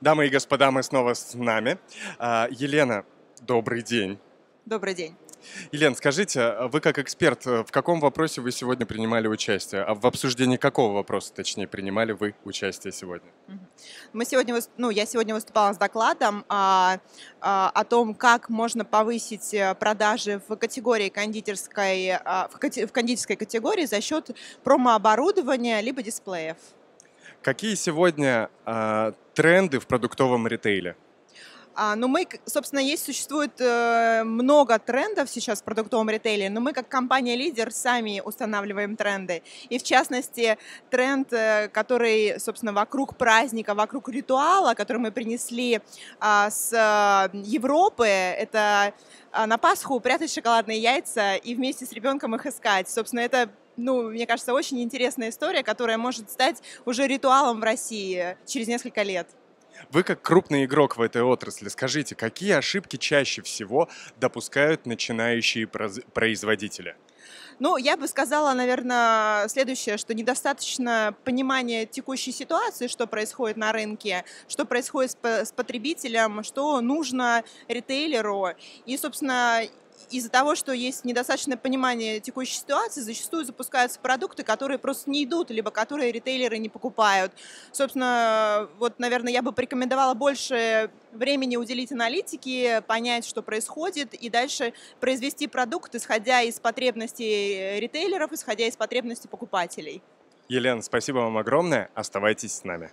Дамы и господа, мы снова с нами. А, Елена, добрый день. Добрый день. Елена, скажите, а вы как эксперт, э, в каком вопросе вы сегодня принимали участие? А в обсуждении какого вопроса, точнее, принимали вы участие сегодня? Мы сегодня, ну, я сегодня выступала с докладом а, а о том, как можно повысить э, продажи в категории кондитерской, в, кондитерской категории за счет промооборудования либо дисплеев. Какие сегодня э, тренды в продуктовом ритейле? А, ну, мы, собственно, есть, существует э, много трендов сейчас в продуктовом ритейле, но мы как компания-лидер сами устанавливаем тренды. И, в частности, тренд, э, который, собственно, вокруг праздника, вокруг ритуала, который мы принесли э, с э, Европы, это а, на Пасху прятать шоколадные яйца и вместе с ребенком их искать. Собственно, это ну, мне кажется, очень интересная история, которая может стать уже ритуалом в России через несколько лет. Вы как крупный игрок в этой отрасли, скажите, какие ошибки чаще всего допускают начинающие производители? Ну, я бы сказала, наверное, следующее, что недостаточно понимания текущей ситуации, что происходит на рынке, что происходит с потребителем, что нужно ритейлеру. И, собственно, из-за того, что есть недостаточное понимание текущей ситуации, зачастую запускаются продукты, которые просто не идут, либо которые ритейлеры не покупают. Собственно, вот, наверное, я бы порекомендовала больше времени уделить аналитике, понять, что происходит, и дальше произвести продукт, исходя из потребностей ритейлеров, исходя из потребностей покупателей. Елена, спасибо вам огромное. Оставайтесь с нами.